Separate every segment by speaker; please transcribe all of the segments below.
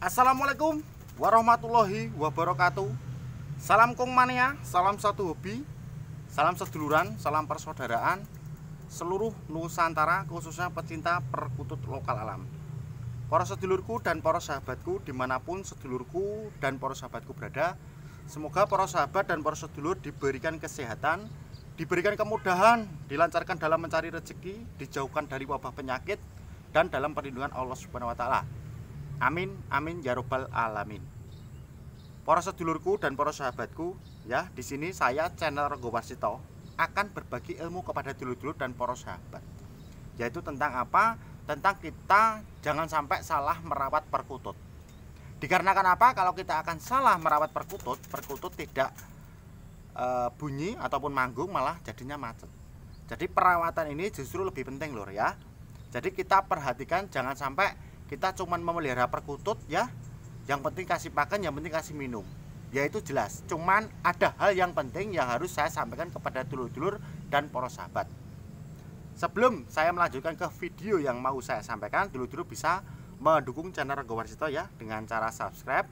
Speaker 1: Assalamualaikum warahmatullahi wabarakatuh Salam Kong Mania, salam satu hobi Salam seduluran, salam persaudaraan Seluruh Nusantara khususnya pecinta perkutut lokal alam Para sedulurku dan para sahabatku dimanapun sedulurku dan para sahabatku berada Semoga para sahabat dan para sedulur diberikan kesehatan Diberikan kemudahan, dilancarkan dalam mencari rezeki Dijauhkan dari wabah penyakit dan dalam perlindungan Allah Subhanahu wa taala. Amin, amin, ya robbal alamin. Para sedulurku dan para sahabatku, ya, di sini saya channel Rego Warsito akan berbagi ilmu kepada dulur-dulur dan para sahabat. Yaitu tentang apa? Tentang kita jangan sampai salah merawat perkutut. Dikarenakan apa? Kalau kita akan salah merawat perkutut, perkutut tidak e, bunyi ataupun manggung malah jadinya macet. Jadi perawatan ini justru lebih penting lur ya. Jadi kita perhatikan jangan sampai kita cuman memelihara perkutut ya yang penting kasih pakan yang penting kasih minum ya itu jelas cuman ada hal yang penting yang harus saya sampaikan kepada dulur-dulur dan para sahabat sebelum saya melanjutkan ke video yang mau saya sampaikan dulur-dulur bisa mendukung channel Rego Warsito ya dengan cara subscribe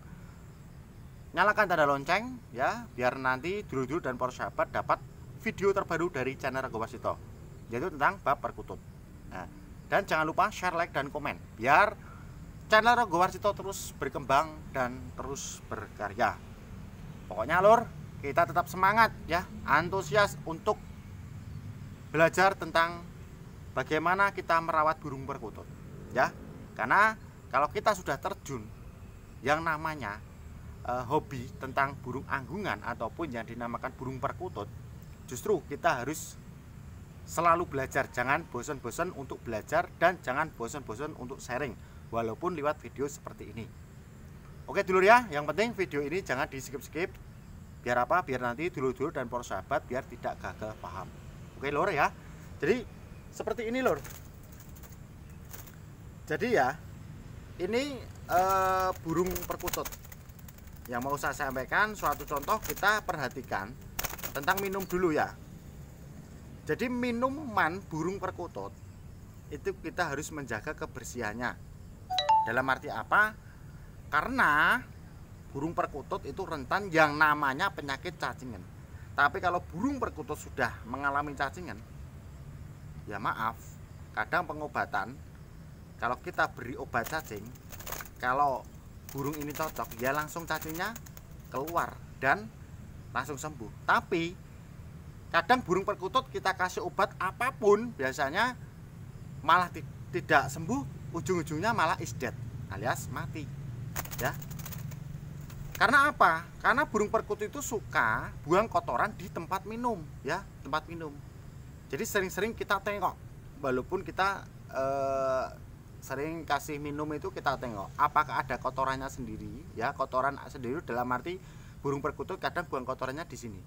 Speaker 1: nyalakan tanda lonceng ya biar nanti dulur-dulur dan para sahabat dapat video terbaru dari channel Rego Warsito yaitu tentang bab perkutut nah, dan jangan lupa share like dan komen biar channel Rogo Warsito terus berkembang dan terus berkarya. Pokoknya lur, kita tetap semangat ya, antusias untuk belajar tentang bagaimana kita merawat burung perkutut ya. Karena kalau kita sudah terjun yang namanya e, hobi tentang burung anggungan ataupun yang dinamakan burung perkutut, justru kita harus selalu belajar, jangan bosan-bosan untuk belajar dan jangan bosan-bosan untuk sharing walaupun lewat video seperti ini. Oke dulur ya, yang penting video ini jangan di skip-skip. Biar apa? Biar nanti dulur-dulur dan para sahabat biar tidak gagal paham. Oke lor ya. Jadi seperti ini lor. Jadi ya, ini uh, burung perkutut. Yang mau saya sampaikan suatu contoh kita perhatikan tentang minum dulu ya. Jadi minuman burung perkutut itu kita harus menjaga kebersihannya dalam arti apa? Karena burung perkutut itu rentan yang namanya penyakit cacingan. Tapi kalau burung perkutut sudah mengalami cacingan, ya maaf, kadang pengobatan kalau kita beri obat cacing, kalau burung ini cocok, ya langsung cacingnya keluar dan langsung sembuh. Tapi kadang burung perkutut kita kasih obat apapun biasanya malah tidak sembuh ujung-ujungnya malah is dead alias mati ya karena apa? Karena burung perkutut itu suka buang kotoran di tempat minum, ya, tempat minum. Jadi sering-sering kita tengok, walaupun kita eh, sering kasih minum itu kita tengok, apakah ada kotorannya sendiri, ya, kotoran sendiri dalam arti burung perkutut kadang buang kotorannya di sini.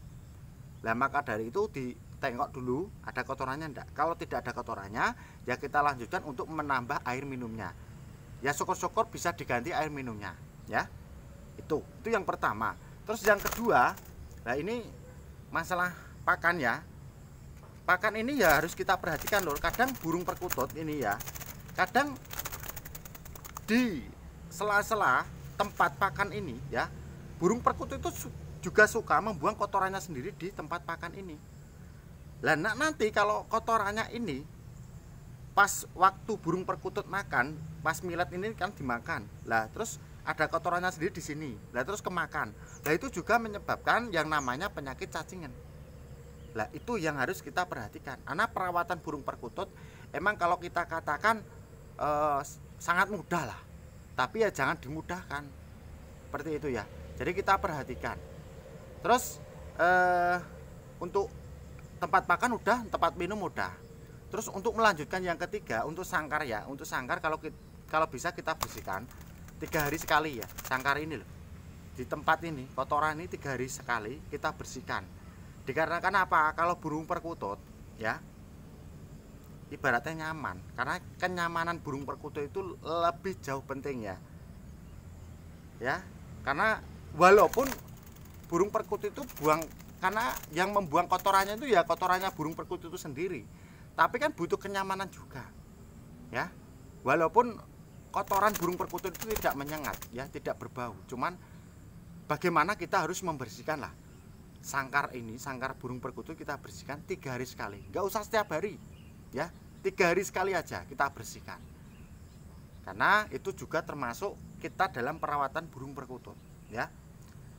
Speaker 1: Lah maka dari itu di tengok dulu ada kotorannya enggak. Kalau tidak ada kotorannya, ya kita lanjutkan untuk menambah air minumnya. Ya syukur-syukur bisa diganti air minumnya, ya. Itu, itu yang pertama. Terus yang kedua, nah ini masalah pakan ya. Pakan ini ya harus kita perhatikan lho. Kadang burung perkutut ini ya, kadang di sela-sela tempat pakan ini ya, burung perkutut itu juga suka membuang kotorannya sendiri di tempat pakan ini. Lah nak nanti kalau kotorannya ini pas waktu burung perkutut makan, pas milet ini kan dimakan. Lah terus ada kotorannya sendiri di sini. Lah terus kemakan. Lah itu juga menyebabkan yang namanya penyakit cacingan. Lah itu yang harus kita perhatikan. anak perawatan burung perkutut emang kalau kita katakan eh, sangat mudah lah. Tapi ya jangan dimudahkan. Seperti itu ya. Jadi kita perhatikan. Terus eh, untuk tempat makan udah, tempat minum udah. Terus untuk melanjutkan yang ketiga untuk sangkar ya, untuk sangkar kalau kita, kalau bisa kita bersihkan tiga hari sekali ya sangkar ini loh. Di tempat ini kotoran ini tiga hari sekali kita bersihkan. Dikarenakan apa? Kalau burung perkutut ya ibaratnya nyaman karena kenyamanan burung perkutut itu lebih jauh penting ya ya karena walaupun burung perkutut itu buang karena yang membuang kotorannya itu ya kotorannya burung perkutut itu sendiri tapi kan butuh kenyamanan juga ya walaupun kotoran burung perkutut itu tidak menyengat ya tidak berbau cuman bagaimana kita harus membersihkan lah sangkar ini sangkar burung perkutut kita bersihkan tiga hari sekali nggak usah setiap hari ya tiga hari sekali aja kita bersihkan karena itu juga termasuk kita dalam perawatan burung perkutut ya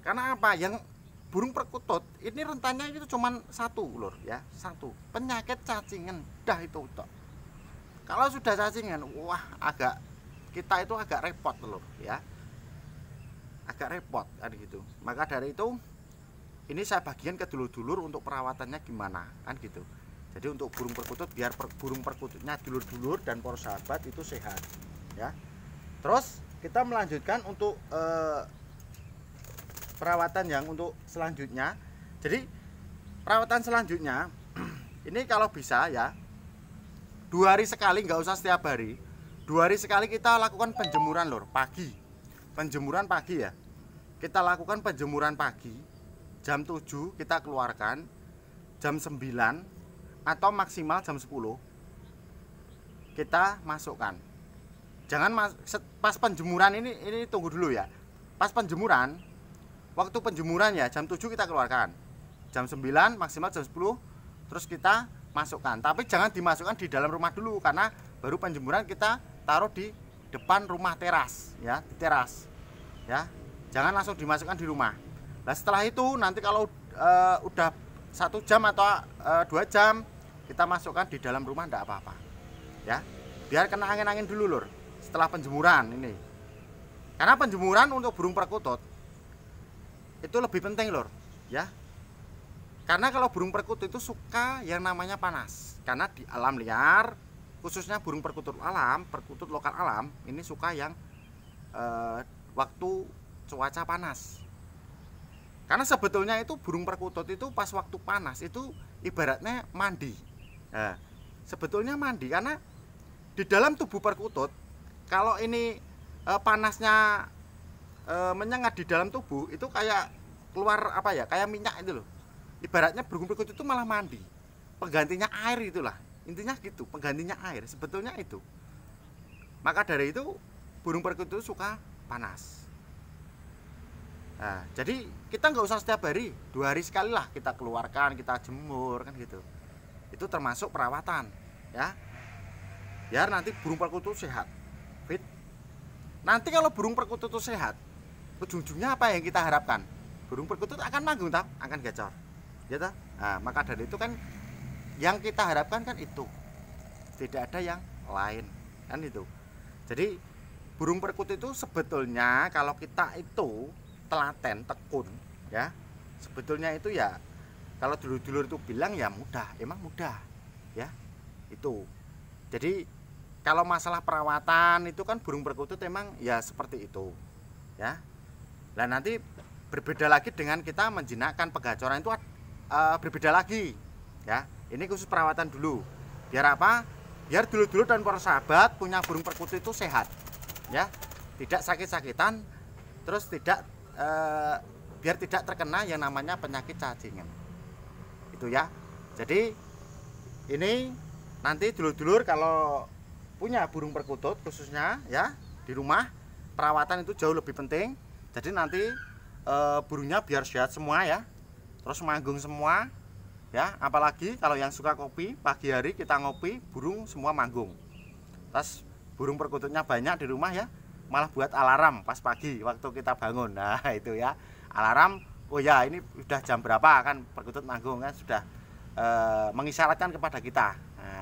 Speaker 1: karena apa yang burung perkutut ini rentannya itu cuma satu lur ya satu penyakit cacingan dah itu tok kalau sudah cacingan wah agak kita itu agak repot lur ya agak repot kan gitu maka dari itu ini saya bagian ke dulur-dulur untuk perawatannya gimana kan gitu jadi untuk burung perkutut biar per, burung perkututnya dulur-dulur dan para sahabat itu sehat ya terus kita melanjutkan untuk eh, perawatan yang untuk selanjutnya jadi perawatan selanjutnya ini kalau bisa ya dua hari sekali nggak usah setiap hari dua hari sekali kita lakukan penjemuran lor pagi penjemuran pagi ya kita lakukan penjemuran pagi jam 7 kita keluarkan jam 9 atau maksimal jam 10 kita masukkan jangan mas, pas penjemuran ini ini tunggu dulu ya pas penjemuran waktu penjemuran ya jam 7 kita keluarkan jam 9 maksimal jam 10 terus kita masukkan tapi jangan dimasukkan di dalam rumah dulu karena baru penjemuran kita taruh di depan rumah teras ya di teras ya jangan langsung dimasukkan di rumah nah setelah itu nanti kalau e, udah satu jam atau e, dua jam kita masukkan di dalam rumah tidak apa-apa ya biar kena angin-angin dulu lur setelah penjemuran ini karena penjemuran untuk burung perkutut itu lebih penting lor ya karena kalau burung perkutut itu suka yang namanya panas karena di alam liar khususnya burung perkutut alam perkutut lokal alam ini suka yang eh, waktu cuaca panas karena sebetulnya itu burung perkutut itu pas waktu panas itu ibaratnya mandi nah, sebetulnya mandi karena di dalam tubuh perkutut kalau ini eh, panasnya e, menyengat di dalam tubuh itu kayak keluar apa ya kayak minyak itu loh ibaratnya burung perkutut itu malah mandi penggantinya air itulah intinya gitu penggantinya air sebetulnya itu maka dari itu burung perkutut suka panas nah, jadi kita nggak usah setiap hari dua hari sekali lah kita keluarkan kita jemur kan gitu itu termasuk perawatan ya biar nanti burung perkutut sehat fit nanti kalau burung perkutut sehat ujung-ujungnya apa yang kita harapkan burung perkutut akan manggung tak akan gacor ya tak nah, maka dari itu kan yang kita harapkan kan itu tidak ada yang lain kan itu jadi burung perkutut itu sebetulnya kalau kita itu telaten tekun ya sebetulnya itu ya kalau dulu dulu itu bilang ya mudah emang mudah ya itu jadi kalau masalah perawatan itu kan burung perkutut emang ya seperti itu ya Nah nanti berbeda lagi dengan kita menjinakkan pegacoran itu uh, berbeda lagi ya. Ini khusus perawatan dulu. Biar apa? Biar dulu-dulu dan para sahabat punya burung perkutut itu sehat ya. Tidak sakit-sakitan terus tidak uh, biar tidak terkena yang namanya penyakit cacingan. Itu ya. Jadi ini nanti dulur-dulur kalau punya burung perkutut khususnya ya di rumah perawatan itu jauh lebih penting jadi nanti e, eh, burungnya biar sehat semua ya terus manggung semua ya apalagi kalau yang suka kopi pagi hari kita ngopi burung semua manggung terus burung perkututnya banyak di rumah ya malah buat alarm pas pagi waktu kita bangun nah itu ya alarm oh ya ini sudah jam berapa kan perkutut manggung kan sudah e, mengisyaratkan kepada kita nah.